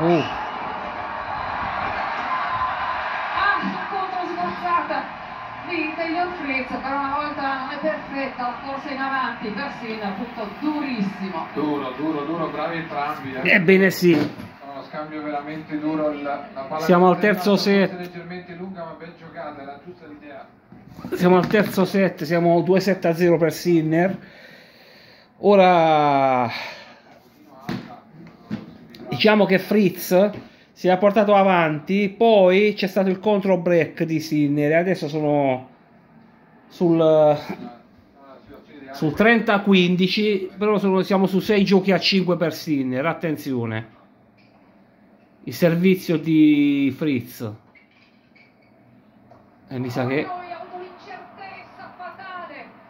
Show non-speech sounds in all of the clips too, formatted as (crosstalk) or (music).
Uh. Ah, contro sforzata di Taylor Fritz per una volta è perfetta la corsa in avanti per Sena appunto durissimo duro duro duro bravi entrambi eh. ebbene sì uno scambio veramente duro la, la siamo al terzo set leggermente lunga ma ben giocata era giusta l'idea siamo al terzo set siamo 2 7 a 0 per Sinner ora diciamo che Fritz si era portato avanti, poi c'è stato il contro break di Sinner, adesso sono sul, sul 30-15, però sono, siamo su 6 giochi a 5 per Sinner, attenzione. Il servizio di Fritz. E eh, mi sa che...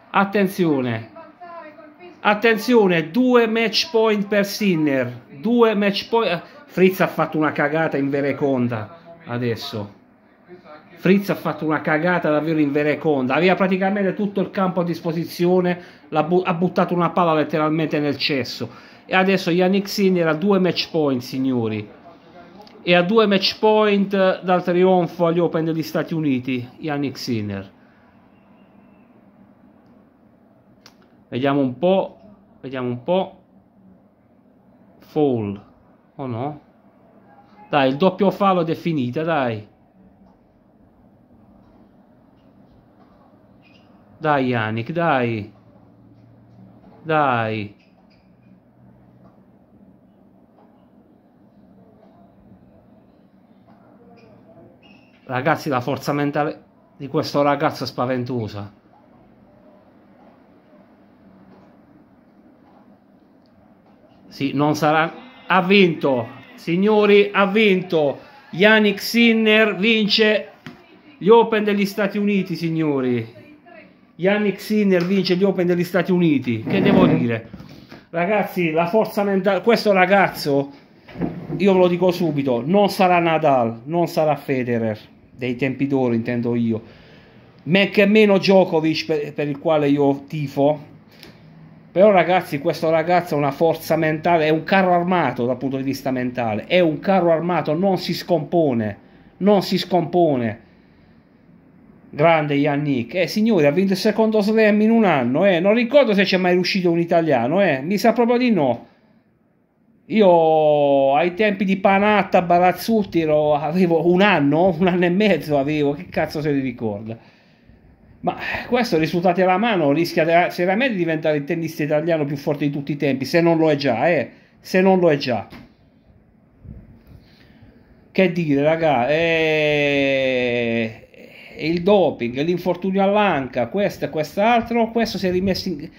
Attenzione. Attenzione, due match point per Sinner. Due match point. Ah, Fritz ha fatto una cagata in vereconda adesso. Fritz ha fatto una cagata davvero in vereconda. Aveva praticamente tutto il campo a disposizione, bu ha buttato una palla letteralmente nel cesso. E adesso Yannick Sinner ha due match point, signori. E a due match point dal trionfo agli Open degli Stati Uniti, Yannick Sinner. Vediamo un po', vediamo un po'. Fall, o oh no? Dai, il doppio fallo è finita, dai. Dai Yannick, dai. Dai. Ragazzi, la forza mentale di questo ragazzo è spaventosa. Sì, non sarà... Ha vinto, signori, ha vinto. Yannick Sinner vince gli Open degli Stati Uniti, signori. Yannick Sinner vince gli Open degli Stati Uniti. Che devo dire? Ragazzi, la forza mentale... Questo ragazzo, io ve lo dico subito, non sarà Nadal, non sarà Federer, dei tempi d'oro intendo io. Men che meno Djokovic, per, per il quale io tifo, però ragazzi, questo ragazzo ha una forza mentale, è un carro armato dal punto di vista mentale, è un carro armato, non si scompone, non si scompone. Grande Yannick, eh signori, ha vinto il secondo slam in un anno, eh, non ricordo se c'è mai riuscito un italiano, eh, mi sa proprio di no. Io ai tempi di Panatta, Barazzutti, ero, avevo un anno, un anno e mezzo avevo, che cazzo se li ricorda. Ma questo, risultati alla mano, rischia eh, seriamente di diventare il tennista italiano più forte di tutti i tempi, se non lo è già, eh? Se non lo è già. Che dire, raga, eh... il doping, l'infortunio all'anca, questo e quest'altro, questo si è rimesso in...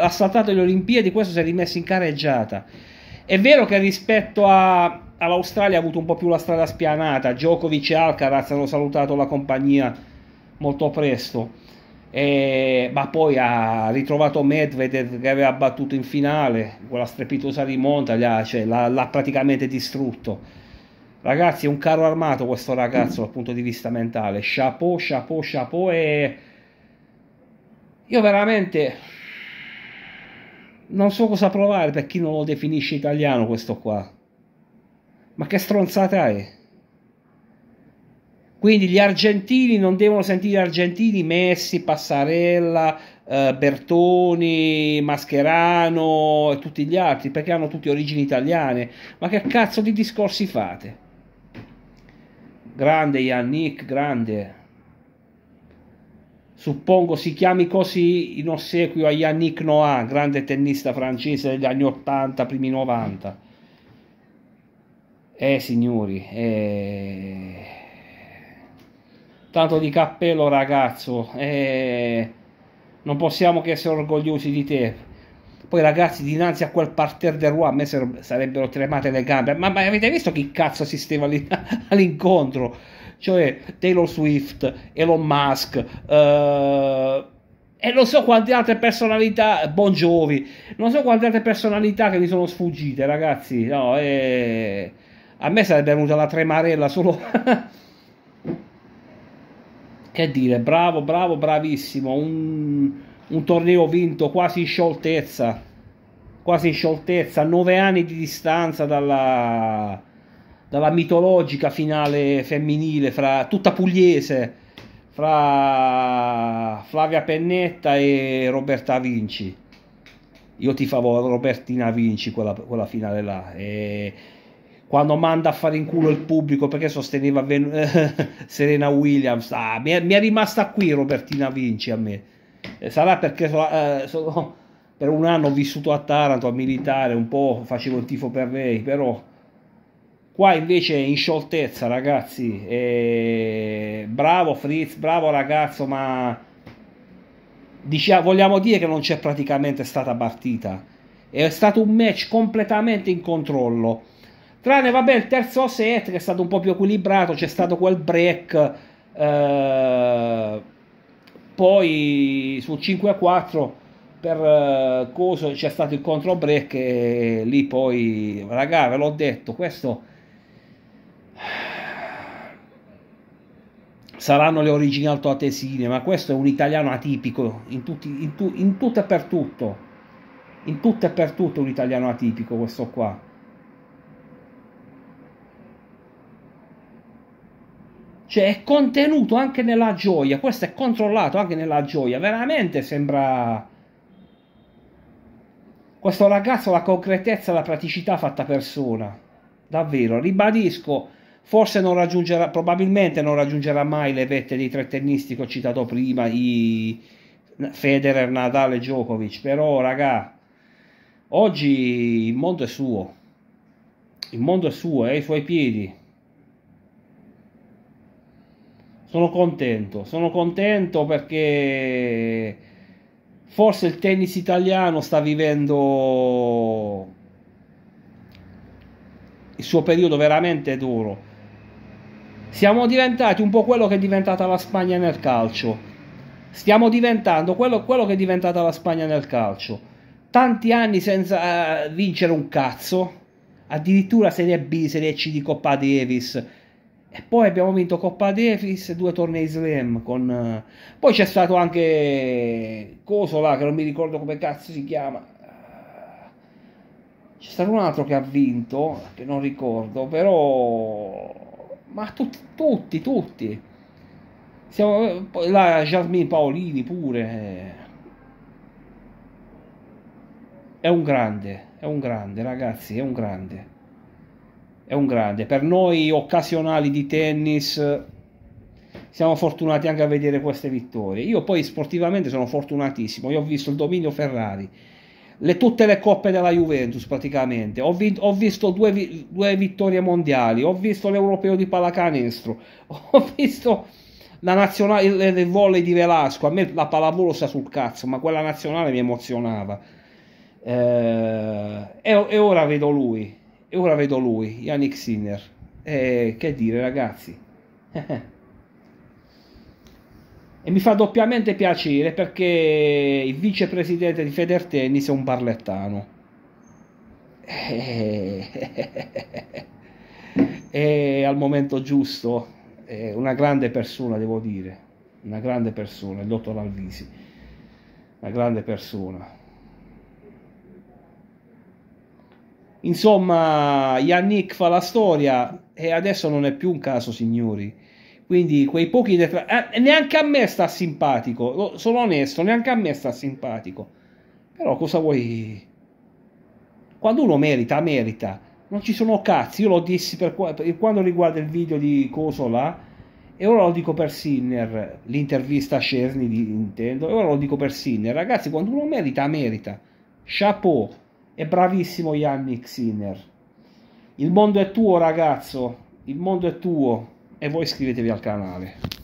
ha saltato le Olimpiadi, questo si è rimesso in careggiata. È vero che rispetto a all'Australia ha avuto un po' più la strada spianata. Djokovic e Alcaraz hanno salutato la compagnia molto presto. E, ma poi ha ritrovato Medvedev che aveva battuto in finale quella strepitosa rimonta l'ha, cioè, l'ha, l'ha praticamente distrutto ragazzi è un carro armato questo ragazzo dal punto di vista mentale chapeau chapeau chapeau e io veramente non so cosa provare per chi non lo definisce italiano questo qua ma che stronzata è quindi gli argentini non devono sentire argentini, Messi, Passarella, eh, Bertoni, Mascherano e tutti gli altri, perché hanno tutti origini italiane. Ma che cazzo di discorsi fate? Grande Yannick, grande. Suppongo si chiami così in ossequio a Yannick Noah, grande tennista francese degli anni 80, primi 90. Eh signori, eh... Tanto di cappello ragazzo, eh, non possiamo che essere orgogliosi di te. Poi ragazzi, dinanzi a quel parterre del Roi a me sarebbero tremate le gambe. Ma, ma avete visto chi cazzo assisteva (laughs) all'incontro? Cioè Taylor Swift, Elon Musk, eh, e non so quante altre personalità, Bongiovi, non so quante altre personalità che mi sono sfuggite ragazzi. No, eh, a me sarebbe venuta la tremarella solo... (laughs) che dire, bravo, bravo, bravissimo, un, un torneo vinto quasi in scioltezza, quasi in scioltezza, nove anni di distanza dalla, dalla mitologica finale femminile, fra, tutta pugliese, fra Flavia Pennetta e Roberta Vinci. Io ti favo Robertina Vinci quella, quella finale là. E quando manda a fare in culo il pubblico perché sosteneva Ven- (laughs) Serena Williams. Ah, mi, è, mi, è, rimasta qui Robertina Vinci a me. Sarà perché so, eh, sono, (laughs) per un anno ho vissuto a Taranto a militare, un po' facevo il tifo per lei, però qua invece in scioltezza ragazzi. Eh, bravo Fritz, bravo ragazzo, ma diciamo, vogliamo dire che non c'è praticamente stata partita. È stato un match completamente in controllo Tranne, vabbè, il terzo set che è stato un po' più equilibrato, c'è stato quel break. Eh, poi su 5 a 4 per eh, Coso c'è stato il contro break e lì poi, raga, ve l'ho detto, questo saranno le origini altoatesine ma questo è un italiano atipico in, tutti, in, tu, in tutto e per tutto. In tutto e per tutto un italiano atipico questo qua cioè è contenuto anche nella gioia, questo è controllato anche nella gioia, veramente sembra questo ragazzo la concretezza, la praticità fatta persona, davvero, ribadisco, forse non raggiungerà, probabilmente non raggiungerà mai le vette dei tre tennisti che ho citato prima, i Federer, Nadal e Djokovic, però raga, oggi il mondo è suo, il mondo è suo, è ai suoi piedi sono contento, sono contento perché forse il tennis italiano sta vivendo il suo periodo veramente duro. Siamo diventati un po' quello che è diventata la Spagna nel calcio. Stiamo diventando quello, quello che è diventata la Spagna nel calcio. Tanti anni senza eh, vincere un cazzo, addirittura Serie B, Serie C di Coppa Davis e poi abbiamo vinto Coppa Davis e due tornei Slam. Con... Eh, poi c'è stato anche Cosola, che non mi ricordo come cazzo si chiama. Eh, c'è stato un altro che ha vinto, che non ricordo, però... Ma tutti, tutti, tutti. Siamo... Poi eh, là Jasmine Paolini pure. È un grande, è un grande, ragazzi, è un grande è un grande. Per noi occasionali di tennis siamo fortunati anche a vedere queste vittorie. Io poi sportivamente sono fortunatissimo, io ho visto il dominio Ferrari, le, tutte le coppe della Juventus praticamente, ho, vi, ho visto due, due, vittorie mondiali, ho visto l'europeo di pallacanestro, (laughs) ho visto la nazionale, del il volley di Velasco, a me la pallavolo sta sul cazzo, ma quella nazionale mi emozionava. Eh, e, e ora vedo lui e ora vedo lui, Yannick Sinner. E che dire ragazzi. (laughs) e mi fa doppiamente piacere perché il vicepresidente di Federtennis è un barlettano. (laughs) E al momento giusto è una grande persona, devo dire, una grande persona, il dottor Alvisi, una grande persona. Insomma, Yannick fa la storia e adesso non è più un caso, signori. Quindi quei pochi detractori... Eh, neanche a me sta simpatico, sono onesto, neanche a me sta simpatico. Però cosa vuoi... Quando uno merita, merita. Non ci sono cazzi, io lo dissi per, per quando riguarda il video di Cosola e ora lo dico per Sinner, l'intervista a Cerny di Nintendo, e ora lo dico per Sinner, ragazzi, quando uno merita, merita. Chapeau. È bravissimo Yannick Sinner. Il mondo è tuo ragazzo, il mondo è tuo e voi iscrivetevi al canale.